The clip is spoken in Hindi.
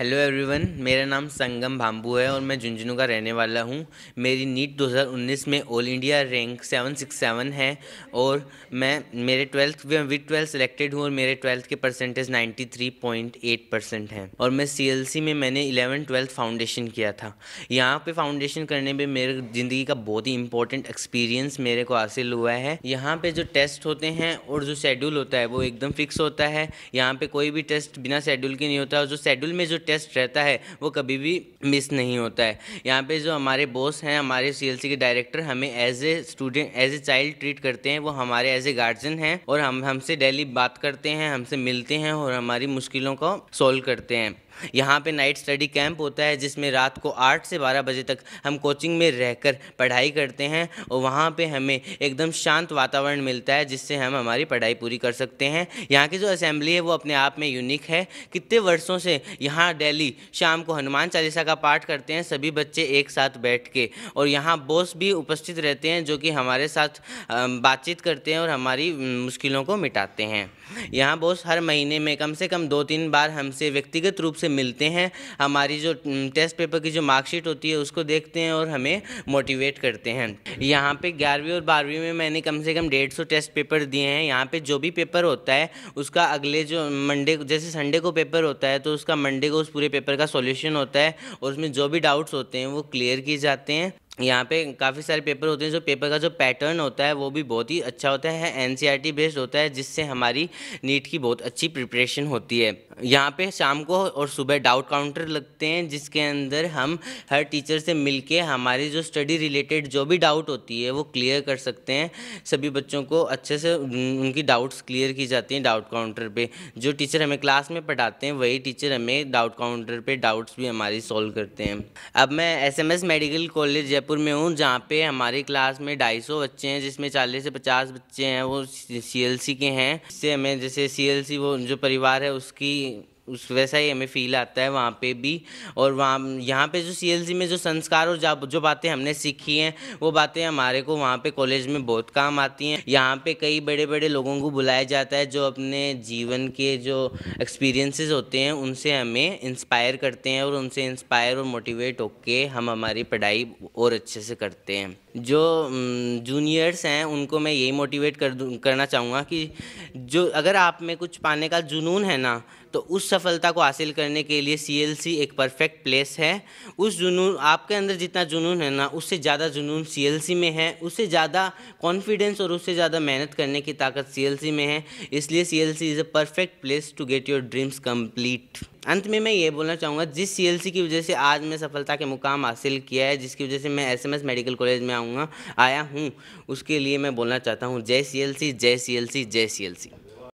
हेलो एवरीवन मेरा नाम संगम भाम्बू है और मैं झुंझुनू का रहने वाला हूँ मेरी नीट 2019 में ऑल इंडिया रैंक 767 है और मैं मेरे ट्वेल्थ विथ ट्वेल्थ सेलेक्टेड हूँ और मेरे ट्वेल्थ के परसेंटेज 93.8 परसेंट हैं और मैं सीएलसी में मैंने इलेवन ट्वेल्थ फाउंडेशन किया था यहाँ पे फाउंडेशन करने में मेरे ज़िंदगी का बहुत ही इंपॉर्टेंट एक्सपीरियंस मेरे को हासिल हुआ है यहाँ पर जो टेस्ट होते हैं और जो शेड्यूल होता है वो एकदम फिक्स होता है यहाँ पर कोई भी टेस्ट बिना शेड्यूल के नहीं होता और जो शेड्यूल में जो टेस्ट रहता है वो कभी भी मिस नहीं होता है यहाँ पे जो हमारे बॉस हैं हमारे सी के डायरेक्टर हमें as a student as a child treat करते हैं वो हमारे एज ए गार्जियन हैं और हम हमसे डेली बात करते हैं हमसे मिलते हैं और हमारी मुश्किलों को सॉल्व करते हैं यहाँ पे नाइट स्टडी कैंप होता है जिसमें रात को आठ से बारह बजे तक हम कोचिंग में रहकर पढ़ाई करते हैं और वहाँ पे हमें एकदम शांत वातावरण मिलता है जिससे हम हमारी पढ़ाई पूरी कर सकते हैं यहाँ की जो असेंबली है वो अपने आप में यूनिक है कितने वर्षों से यहाँ यहाँ डेली शाम को हनुमान चालीसा का पाठ करते हैं सभी बच्चे एक साथ बैठ के और यहाँ बोस भी उपस्थित रहते हैं जो कि हमारे साथ बातचीत करते हैं और हमारी मुश्किलों को मिटाते हैं यहाँ बोस हर महीने में कम से कम दो तीन बार हमसे व्यक्तिगत रूप से मिलते हैं हमारी जो टेस्ट पेपर की जो मार्कशीट होती है उसको देखते हैं और हमें मोटिवेट करते हैं यहाँ पे ग्यारहवीं और बारहवीं में मैंने कम से कम डेढ़ सौ टेस्ट पेपर दिए हैं यहाँ पे जो भी पेपर होता है उसका अगले जो मंडे जैसे संडे को पेपर होता है तो उसका मंडे को उस पूरे पेपर का सॉल्यूशन होता है और उसमें जो भी डाउट्स होते हैं वो क्लियर किए जाते हैं यहाँ पे काफ़ी सारे पेपर होते हैं जो पेपर का जो पैटर्न होता है वो भी बहुत ही अच्छा होता है एनसीईआरटी बेस्ड e होता है जिससे हमारी नीट की बहुत अच्छी प्रिपरेशन होती है यहाँ पे शाम को और सुबह डाउट काउंटर लगते हैं जिसके अंदर हम हर टीचर से मिलके हमारी जो स्टडी रिलेटेड जो भी डाउट होती है वो क्लियर कर सकते हैं सभी बच्चों को अच्छे से उनकी डाउट्स क्लियर की जाती हैं डाउट काउंटर पर जो टीचर हमें क्लास में पढ़ाते हैं वही टीचर हमें डाउट काउंटर पर डाउट्स भी हमारी सॉल्व करते हैं अब मैं एस मेडिकल कॉलेज जयपुर में हूँ जहाँ पे हमारी क्लास में ढाई सौ बच्चे हैं जिसमें चालीस से पचास बच्चे हैं वो सी एल सी के हैं इससे हमें जैसे सी एल सी वो जो परिवार है उसकी उस वैसा ही हमें फील आता है वहाँ पे भी और वहाँ यहाँ पे जो सीएलसी में जो संस्कार और जो बातें हमने सीखी हैं वो बातें हमारे को वहाँ पे कॉलेज में बहुत काम आती हैं यहाँ पे कई बड़े बड़े लोगों को बुलाया जाता है जो अपने जीवन के जो एक्सपीरियंसेस होते हैं उनसे हमें इंस्पायर करते हैं और उनसे इंस्पायर और मोटिवेट होके हम हमारी पढ़ाई और अच्छे से करते हैं जो जूनियर्स हैं उनको मैं यही मोटिवेट कर करना चाहूँगा कि जो अगर आप में कुछ पाने का जुनून है ना तो उस सफलता को हासिल करने के लिए सी एक परफेक्ट प्लेस है उस जुनून आपके अंदर जितना जुनून है ना उससे ज़्यादा जुनून सी में है उससे ज़्यादा कॉन्फिडेंस और उससे ज़्यादा मेहनत करने की ताकत सी में है इसलिए C is a perfect place to get your dreams complete अंत में मैं ये बोलना चाहूँगा जिस सी की वजह से आज मैं सफलता के मुकाम हासिल किया है जिसकी वजह से मैं एस मेडिकल कॉलेज में आऊँगा आया हूँ उसके लिए मैं बोलना चाहता हूँ जय सी जय सी जय सी